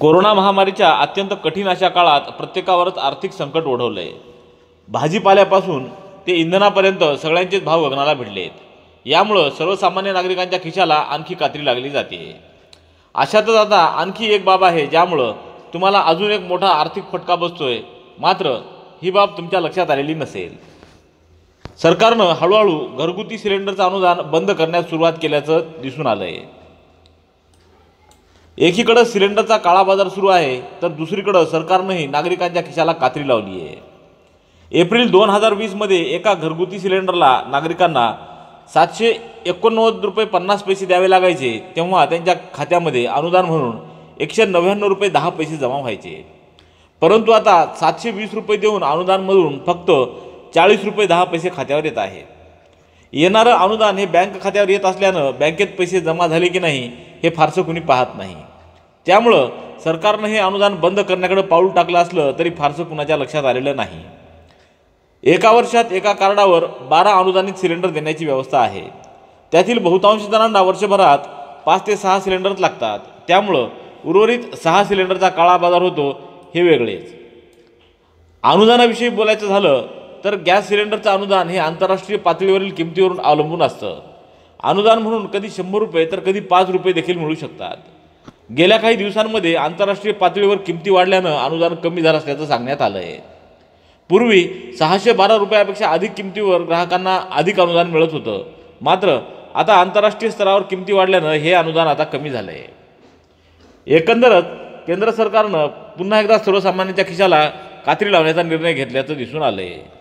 corona महामारीच्या अत्यंत कठीण अशा काळात प्रत्येकावरच आर्थिक संकट ओढवलं आहे भाजीपाल्यापासून ते इंधनापर्यंत सगळ्यांचेच भाव गगनाला भिडलेत यामुळं सर्वसामान्य नागरिकांच्या खिशाला आणखी कात्री लागली जाते अशातच आता आणखी एक बाब आहे ज्यामुळं तुम्हाला अजून एक मोठा आर्थिक फटका बसतोय मात्र ही बाब तुमच्या लक्षात आलेली नसेल सरकारनं हळूहळू घरगुती सिलेंडरचं अनुदान बंद करण्यास सुरुवात केल्याचं दिसून आलं आहे एकीकडं सिलेंडरचा काळा बाजार सुरू आहे तर दुसरीकडं सरकारनंही नागरिकांच्या खिशाला कात्री लावली आहे एप्रिल दोन हजार वीसमध्ये एका घरगुती सिलेंडरला नागरिकांना सातशे एकोणनव्वद रुपये पन्नास पैसे द्यावे लागायचे तेव्हा त्यांच्या खात्यामध्ये अनुदान म्हणून एकशे नव्याण्णव रुपये दहा पैसे जमा व्हायचे परंतु आता सातशे वीस रुपये देऊन अनुदानमधून फक्त चाळीस रुपये दहा पैसे खात्यावर येत आहे येणारं अनुदान हे बँक खात्यावर येत असल्यानं बँकेत पैसे जमा झाले की नाही हे फारसं कुणी पाहत नाही त्यामुळं सरकारनं हे अनुदान बंद करण्याकडे पाऊल टाकलं असलं तरी फारसं कुणाच्या लक्षात आलेलं नाही एका वर्षात एका कार्डावर बारा अनुदानित सिलेंडर देण्याची व्यवस्था आहे त्यातील बहुतांश जणांना वर्षभरात पाच ते सहा सिलेंडरच लागतात त्यामुळं उर्वरित सहा सिलेंडरचा काळा बाजार होतो हे वेगळेच अनुदानाविषयी बोलायचं झालं तर गॅस सिलेंडरचं अनुदान हे आंतरराष्ट्रीय पातळीवरील किमतीवरून अवलंबून असतं अनुदान म्हणून कधी शंभर रुपये तर कधी पाच रुपये देखील मिळू शकतात गेल्या काही दिवसांमध्ये आंतरराष्ट्रीय पातळीवर किमती वाढल्यानं अनुदान कमी झालं असल्याचं सांगण्यात आलं आहे पूर्वी सहाशे बारा रुपयापेक्षा अधिक किमतीवर ग्राहकांना अधिक अनुदान मिळत होतं मात्र आता आंतरराष्ट्रीय स्तरावर किमती वाढल्यानं हे अनुदान आता कमी झालं आहे एकंदरच केंद्र सरकारनं पुन्हा एकदा सर्वसामान्यांच्या खिशाला कात्री लावण्याचा निर्णय घेतल्याचं दिसून आलं आहे